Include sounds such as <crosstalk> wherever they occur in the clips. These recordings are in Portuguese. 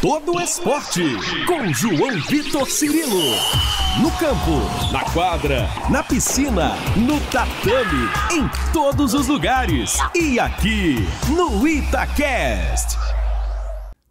todo o esporte. Com João Vitor Cirilo. No campo, na quadra, na piscina, no tatame, em todos os lugares. E aqui, no Itacast.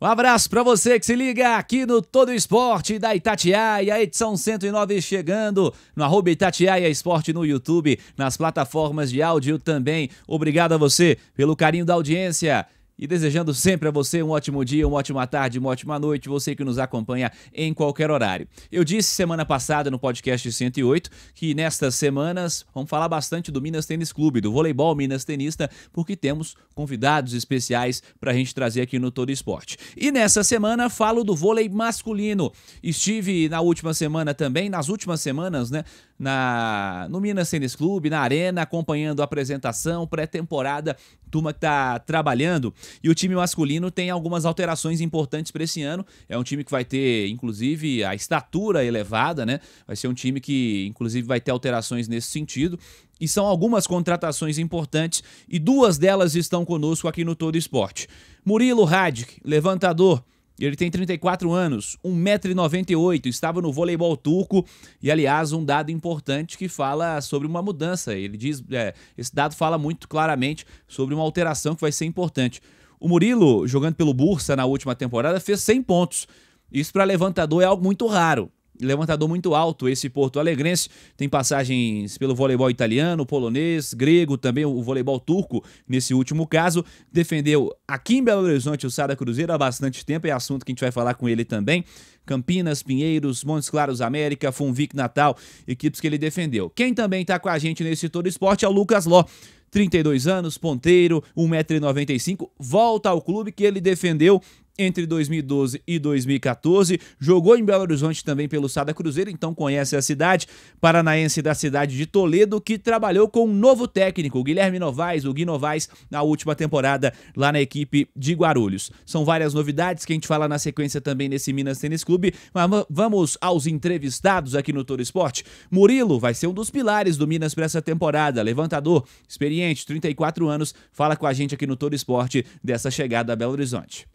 Um abraço para você que se liga aqui no Todo Esporte da Itatiaia, edição 109 chegando no arroba Itatiaia Esporte no YouTube, nas plataformas de áudio também. Obrigado a você pelo carinho da audiência. E desejando sempre a você um ótimo dia, uma ótima tarde, uma ótima noite, você que nos acompanha em qualquer horário. Eu disse semana passada no podcast 108 que nestas semanas vamos falar bastante do Minas Tênis Clube, do voleibol Minas Tenista, porque temos convidados especiais para a gente trazer aqui no Todo Esporte. E nessa semana falo do vôlei masculino. Estive na última semana também, nas últimas semanas, né, na, no Minas Tênis Clube, na Arena, acompanhando a apresentação, pré-temporada, turma que está trabalhando e o time masculino tem algumas alterações importantes para esse ano. É um time que vai ter, inclusive, a estatura elevada, né? Vai ser um time que, inclusive, vai ter alterações nesse sentido e são algumas contratações importantes e duas delas estão conosco aqui no Todo Esporte. Murilo Radic, levantador, ele tem 34 anos, 1,98m, estava no voleibol turco e, aliás, um dado importante que fala sobre uma mudança. Ele diz, é, esse dado fala muito claramente sobre uma alteração que vai ser importante. O Murilo, jogando pelo Bursa na última temporada, fez 100 pontos. Isso para levantador é algo muito raro. Levantador muito alto, esse Porto Alegrense. Tem passagens pelo voleibol italiano, polonês, grego, também o voleibol turco, nesse último caso. Defendeu aqui em Belo Horizonte o Sada Cruzeiro há bastante tempo, é assunto que a gente vai falar com ele também. Campinas, Pinheiros, Montes Claros América, Funvic Natal, equipes que ele defendeu. Quem também está com a gente nesse todo esporte é o Lucas Ló. 32 anos, ponteiro, 1,95m, volta ao clube que ele defendeu entre 2012 e 2014, jogou em Belo Horizonte também pelo Sada Cruzeiro, então conhece a cidade, paranaense da cidade de Toledo, que trabalhou com um novo técnico, Guilherme Novaes, o Gui Novaes, na última temporada lá na equipe de Guarulhos. São várias novidades que a gente fala na sequência também nesse Minas Tênis Clube, mas vamos aos entrevistados aqui no Toro Esporte. Murilo vai ser um dos pilares do Minas para essa temporada, levantador, experiente, 34 anos, fala com a gente aqui no Toro Esporte dessa chegada a Belo Horizonte.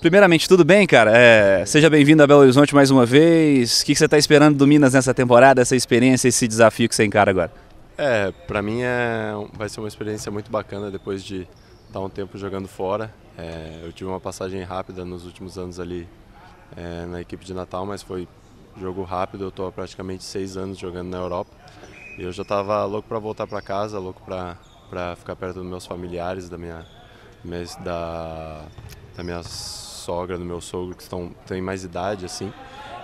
Primeiramente, tudo bem, cara? É, seja bem-vindo a Belo Horizonte mais uma vez. O que, você está esperando do Minas nessa temporada, essa experiência, esse desafio que você encara agora? É, para mim é, vai ser uma experiência muito bacana depois de estar tá um tempo jogando fora. É, eu tive uma passagem rápida nos últimos anos ali é, na equipe de Natal, mas foi jogo rápido. Eu estou há praticamente seis anos jogando na Europa. E eu já estava louco para voltar para casa, louco para ficar perto dos meus familiares, da minha, da, da minha sogra, do meu sogro, que estão, têm mais idade, assim.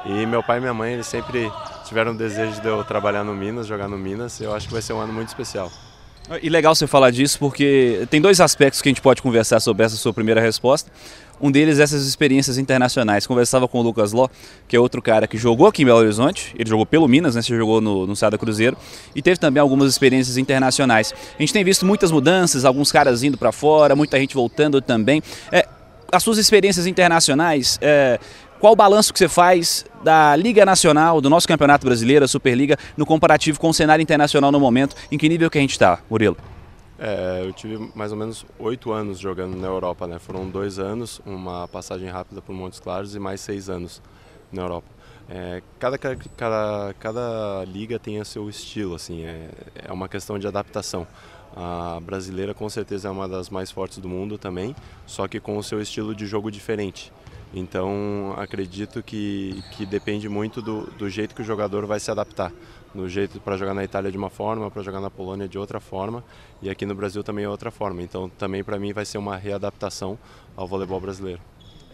E meu pai e minha mãe, eles sempre tiveram o desejo de eu trabalhar no Minas, jogar no Minas, e eu acho que vai ser um ano muito especial. Ah, e legal você falar disso, porque tem dois aspectos que a gente pode conversar sobre essa sua primeira resposta. Um deles é essas experiências internacionais. Conversava com o Lucas Ló, que é outro cara que jogou aqui em Belo Horizonte, ele jogou pelo Minas, né? Você jogou no, no Sada Cruzeiro, e teve também algumas experiências internacionais. A gente tem visto muitas mudanças, alguns caras indo para fora, muita gente voltando também. É, as suas experiências internacionais, é, qual o balanço que você faz da Liga Nacional, do nosso Campeonato Brasileiro, a Superliga, no comparativo com o cenário internacional no momento? Em que nível que a gente está, Murilo? É, eu tive mais ou menos oito anos jogando na Europa, né? Foram dois anos, uma passagem rápida por Montes Claros e mais seis anos na Europa. É, cada, cada, cada liga tem o seu estilo, assim, é, é uma questão de adaptação. A brasileira com certeza é uma das mais fortes do mundo também, só que com o seu estilo de jogo diferente. Então acredito que, que depende muito do, do jeito que o jogador vai se adaptar. No jeito para jogar na Itália de uma forma, para jogar na Polônia de outra forma e aqui no Brasil também é outra forma. Então também para mim vai ser uma readaptação ao voleibol brasileiro.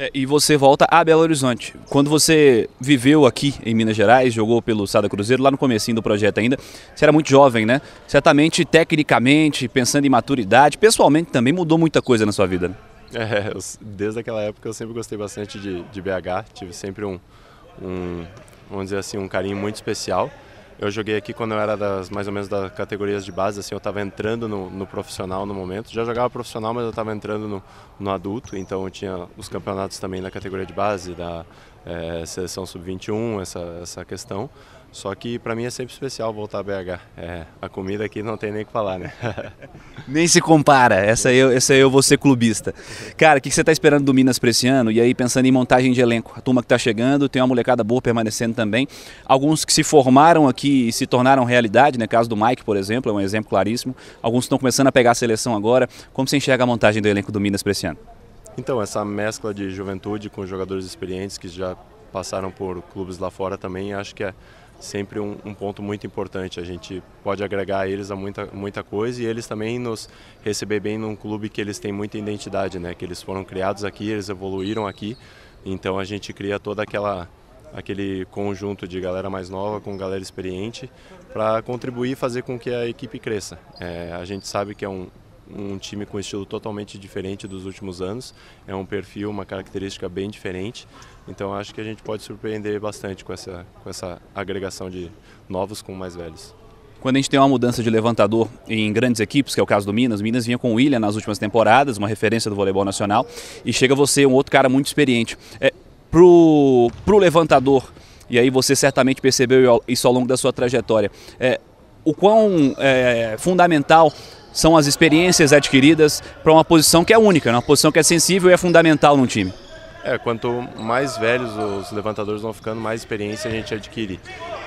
É, e você volta a Belo Horizonte. Quando você viveu aqui em Minas Gerais, jogou pelo Sada Cruzeiro, lá no comecinho do projeto ainda, você era muito jovem, né? Certamente, tecnicamente, pensando em maturidade, pessoalmente também mudou muita coisa na sua vida. Né? É, <laughs> eu, desde aquela época eu sempre gostei bastante de, de BH, tive sempre um, um, vamos dizer assim, um carinho muito especial. Eu joguei aqui quando eu era das, mais ou menos das categorias de base, assim, eu estava entrando no, no, profissional no momento. Já jogava profissional, mas eu estava entrando no, no, adulto, então eu tinha os campeonatos também na categoria de base, da é, seleção sub-21, essa, essa questão. Só que para mim é sempre especial voltar a BH. É, a comida aqui não tem nem o que falar, né? <laughs> nem se compara. Essa eu, essa eu vou ser clubista. Cara, o que, que você está esperando do Minas para esse ano? E aí pensando em montagem de elenco. A turma que está chegando, tem uma molecada boa permanecendo também. Alguns que se formaram aqui e se tornaram realidade, né? Caso do Mike, por exemplo, é um exemplo claríssimo. Alguns estão começando a pegar a seleção agora. Como você enxerga a montagem do elenco do Minas para esse ano? Então, essa mescla de juventude com jogadores experientes que já passaram por clubes lá fora também, acho que é sempre um, um, ponto muito importante. A gente pode agregar a eles a muita, muita coisa e eles também nos receber bem num clube que eles têm muita identidade, né? Que eles foram criados aqui, eles evoluíram aqui. Então a gente cria toda aquela aquele conjunto de galera mais nova com galera experiente para contribuir e fazer com que a equipe cresça. É, a gente sabe que é um, um time com estilo totalmente diferente dos últimos anos. É um perfil, uma característica bem diferente. Então acho que a gente pode surpreender bastante com essa, com essa agregação de novos com mais velhos. Quando a gente tem uma mudança de levantador em grandes equipes, que é o caso do Minas, Minas vinha com o William nas últimas temporadas, uma referência do voleibol nacional, e chega você, um outro cara muito experiente. É, pro, pro levantador, e aí você certamente percebeu isso ao longo da sua trajetória, é, o quão é, fundamental são as experiências adquiridas para uma posição que é única, né? uma posição que é sensível e é fundamental num time. É, quanto mais velhos os levantadores vão ficando, mais experiência a gente adquire.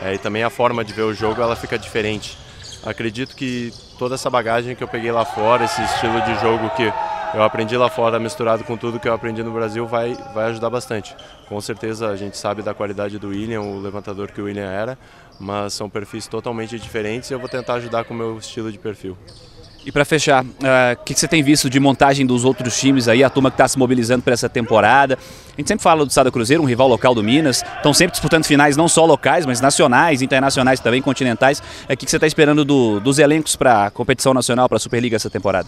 É, e também a forma de ver o jogo ela fica diferente. Acredito que toda essa bagagem que eu peguei lá fora, esse estilo de jogo que eu aprendi lá fora, misturado com tudo que eu aprendi no Brasil, vai, vai ajudar bastante. Com certeza a gente sabe da qualidade do William, o levantador que o William era, mas são perfis totalmente diferentes e eu vou tentar ajudar com o meu estilo de perfil. E para fechar, o uh, eh, que, que, você tem visto de montagem dos outros times aí, a turma que está se mobilizando para essa temporada? A gente sempre fala do Estado Cruzeiro, um rival local do Minas, estão sempre disputando finais não só locais, mas nacionais, internacionais também, continentais. O uh, eh, que, que, você está esperando do, dos elencos para a competição nacional, para a Superliga essa temporada?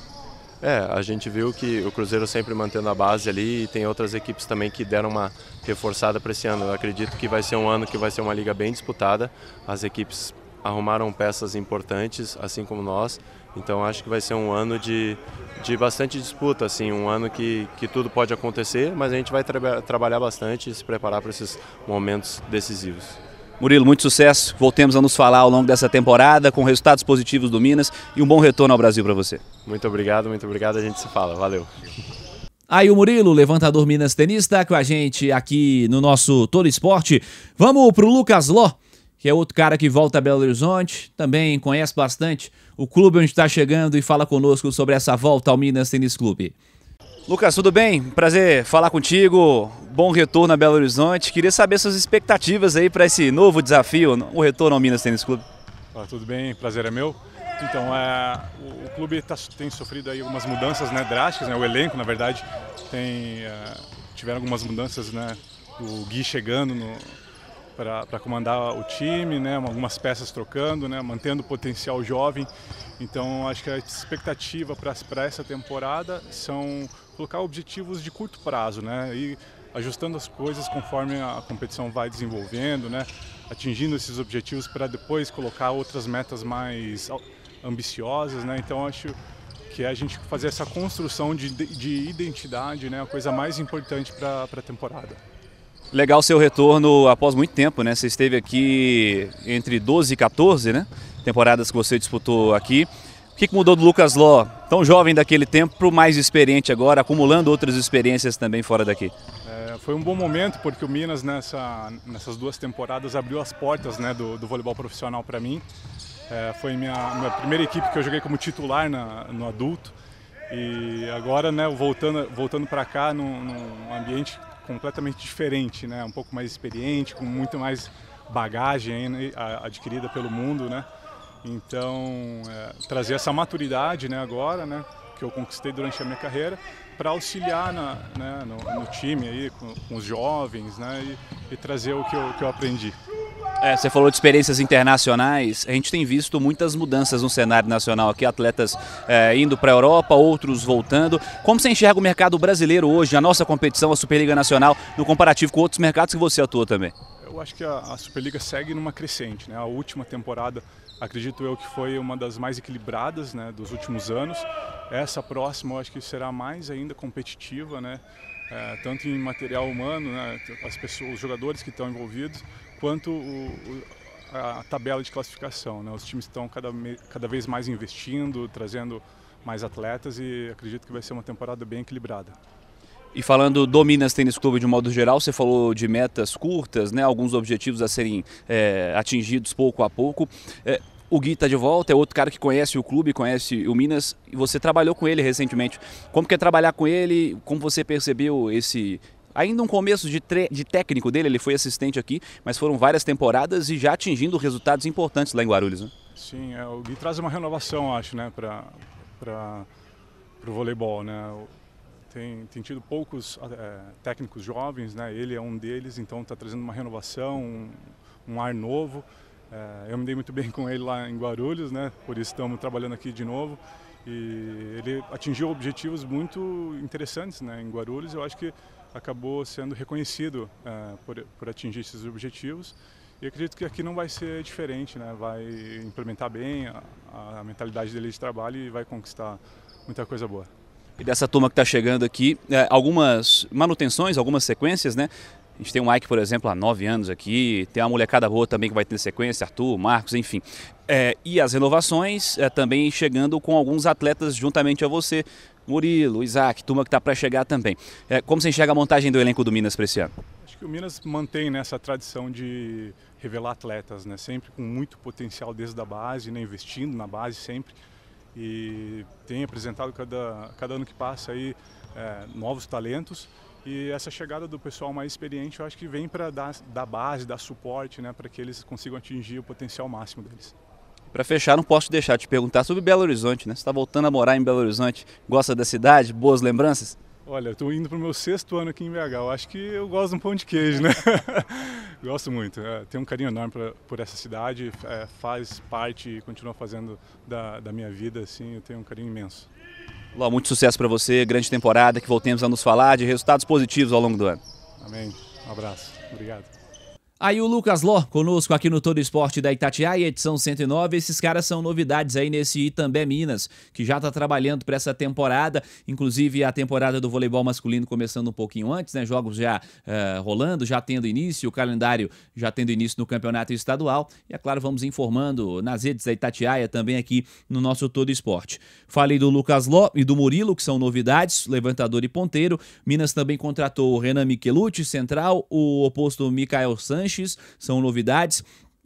É, a gente viu que o Cruzeiro sempre mantendo a base ali e tem outras equipes também que deram uma reforçada para esse ano. Eu acredito que vai ser um ano que vai ser uma liga bem disputada. As equipes arrumaram peças importantes, assim como nós. Então acho que vai ser um ano de, de bastante disputa, assim, um ano que, que tudo pode acontecer, mas a gente vai tra trabalhar bastante e se preparar para esses momentos decisivos. Murilo, muito sucesso. Voltemos a nos falar ao longo dessa temporada, com resultados positivos do Minas e um bom retorno ao Brasil para você. Muito obrigado, muito obrigado. A gente se fala. Valeu. Aí o Murilo, levantador Minas Tenista, com a gente aqui no nosso Todo Esporte. Vamos para o Lucas Ló que é outro cara que volta a Belo Horizonte, também conhece bastante o clube onde está chegando e fala conosco sobre essa volta ao Minas Tênis Clube. Lucas, tudo bem? Prazer falar contigo. Bom retorno a Belo Horizonte. Queria saber suas expectativas aí para esse novo desafio, o retorno ao Minas Tênis Clube. tudo bem, prazer é meu. Então, é, o, o, clube tá, tem sofrido aí algumas mudanças né, drásticas, né, o elenco, na verdade, tem, é, tiveram algumas mudanças, né, o Gui chegando no, para comandar o time, né? algumas peças trocando, né? mantendo o potencial jovem. Então acho que a expectativa para essa temporada são colocar objetivos de curto prazo né? e ajustando as coisas conforme a competição vai desenvolvendo, né? atingindo esses objetivos para depois colocar outras metas mais ambiciosas. Né? Então acho que é a gente fazer essa construção de, de identidade, né? a coisa mais importante para a temporada. Legal seu retorno após muito tempo, né? Você esteve aqui entre 12 e 14, né? Temporadas que você disputou aqui. O que mudou do Lucas Ló, tão jovem daquele tempo, para o mais experiente agora, acumulando outras experiências também fora daqui? É, foi um bom momento, porque o Minas, nessa, nessas duas temporadas, abriu as portas né, do, do voleibol profissional para mim. É, foi minha, minha primeira equipe que eu joguei como titular na, no adulto. E agora, né, voltando, voltando para cá, num, num ambiente completamente diferente, né? Um pouco mais experiente, com muito mais bagagem adquirida pelo mundo, né? Então, é, trazer essa maturidade, né, agora, né, que eu conquistei durante a minha carreira, para auxiliar na, né, no, no, time aí, com, com, os jovens, né, e, e trazer o que eu, que eu aprendi. É, você falou de experiências internacionais. A gente tem visto muitas mudanças no cenário nacional aqui, atletas é, indo para a Europa, outros voltando. Como você enxerga o mercado brasileiro hoje, a nossa competição, a Superliga Nacional, no comparativo com outros mercados que você atua também? Eu acho que a, a Superliga segue numa crescente. Né? A última temporada, acredito eu, que foi uma das mais equilibradas né, dos últimos anos. Essa próxima, eu acho que será mais ainda competitiva, né? é, tanto em material humano, né, as pessoas, os jogadores que estão envolvidos, quanto o, o, a tabela de classificação. Né? Os times estão cada, cada vez mais investindo, trazendo mais atletas e acredito que vai ser uma temporada bem equilibrada. E falando do Minas Tênis Clube de modo geral, você falou de metas curtas, né, alguns objetivos a serem é, atingidos pouco a pouco. É, o Gui está de volta, é outro cara que conhece o clube, conhece o Minas, e você trabalhou com ele recentemente. Como que é trabalhar com ele? Como você percebeu esse. Ainda um começo de, tre... de técnico dele, ele foi assistente aqui, mas foram várias temporadas e já atingindo resultados importantes lá em Guarulhos. Né? Sim, é, o Gui traz uma renovação, acho, né, para o voleibol. Né? Tem, tem tido poucos é, técnicos jovens, né? ele é um deles, então está trazendo uma renovação, um, um ar novo. É, eu me dei muito bem com ele lá em Guarulhos, né? Por isso estamos trabalhando aqui de novo. E ele atingiu objetivos muito interessantes, né? Em Guarulhos, eu acho que acabou sendo reconhecido uh, por, por atingir esses objetivos. E acredito que aqui não vai ser diferente, né? Vai implementar bem a, a mentalidade dele de trabalho e vai conquistar muita coisa boa. E dessa turma que está chegando aqui, é, algumas manutenções, algumas sequências, né? A gente tem o Mike, por exemplo, há nove anos aqui, tem uma molecada boa também que vai ter sequência, Arthur, Marcos, enfim. É, e as renovações é, também chegando com alguns atletas juntamente a você. Murilo, Isaac, turma que está para chegar também. É, como você enxerga a montagem do elenco do Minas para esse ano? Acho que o Minas mantém nessa né, tradição de revelar atletas, né? sempre com muito potencial desde a base, né? investindo na base sempre. E tem apresentado cada, cada ano que passa aí é, novos talentos e essa chegada do pessoal mais experiente, eu acho que vem para dar, da base, dar suporte, né, para que eles consigam atingir o potencial máximo deles. Para fechar, não posso deixar de te perguntar sobre Belo Horizonte, né? Você está voltando a morar em Belo Horizonte, gosta da cidade, boas lembranças? Olha, eu estou indo para o meu sexto ano aqui em BH. Eu acho que eu gosto de um pão de queijo, né? <laughs> gosto muito. É, tenho um carinho enorme pra, por essa cidade. É, faz parte e continua fazendo da, da minha vida, assim. Eu tenho um carinho imenso. Ló, muito sucesso para você, grande temporada, que voltemos a nos falar de resultados positivos ao longo do ano. Amém. Um abraço. Obrigado. Aí o Lucas Ló, conosco aqui no Todo Esporte da Itatiaia, edição 109. Esses caras são novidades aí nesse Itambé Minas, que já está trabalhando para essa temporada, inclusive a temporada do voleibol masculino começando um pouquinho antes, né? Jogos já eh, rolando, já tendo início, o calendário já tendo início no campeonato estadual. E é claro, vamos informando nas redes da Itatiaia também aqui no nosso Todo Esporte. Falei do Lucas Ló e do Murilo, que são novidades, levantador e ponteiro. Minas também contratou o Renan Michelucci, central, o oposto Mikael Sanches são novidades.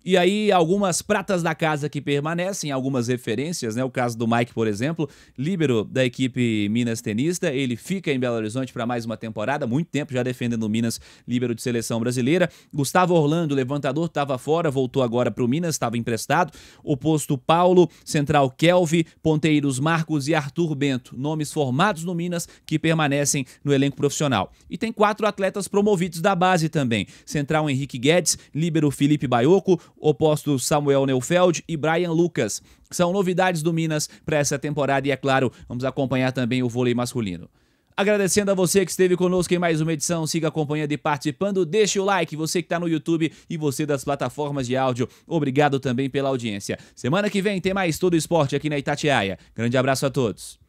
E aí, algumas pratas da casa que permanecem, algumas referências, né? O caso do Mike, por exemplo, líbero da equipe Minas Tenista. Ele fica em Belo Horizonte para mais uma temporada, muito tempo já defendendo o Minas, líbero de seleção brasileira. Gustavo Orlando, levantador, estava fora, voltou agora para o Minas, estava emprestado. Oposto Paulo, Central Kelvin, Ponteiros Marcos e Arthur Bento, nomes formados no Minas que permanecem no elenco profissional. E tem quatro atletas promovidos da base também: Central Henrique Guedes, líbero Felipe Baioco, oposto Samuel Neufeld e Brian Lucas. São novidades do Minas para essa temporada e, é claro, vamos acompanhar também o vôlei masculino. Agradecendo a você que esteve conosco em mais uma edição, siga acompanhando e participando, deixe o like, você que está no YouTube e você das plataformas de áudio, obrigado também pela audiência. Semana que vem tem mais Todo Esporte aqui na Itatiaia. Grande abraço a todos.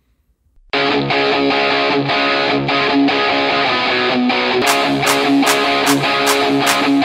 Thank you.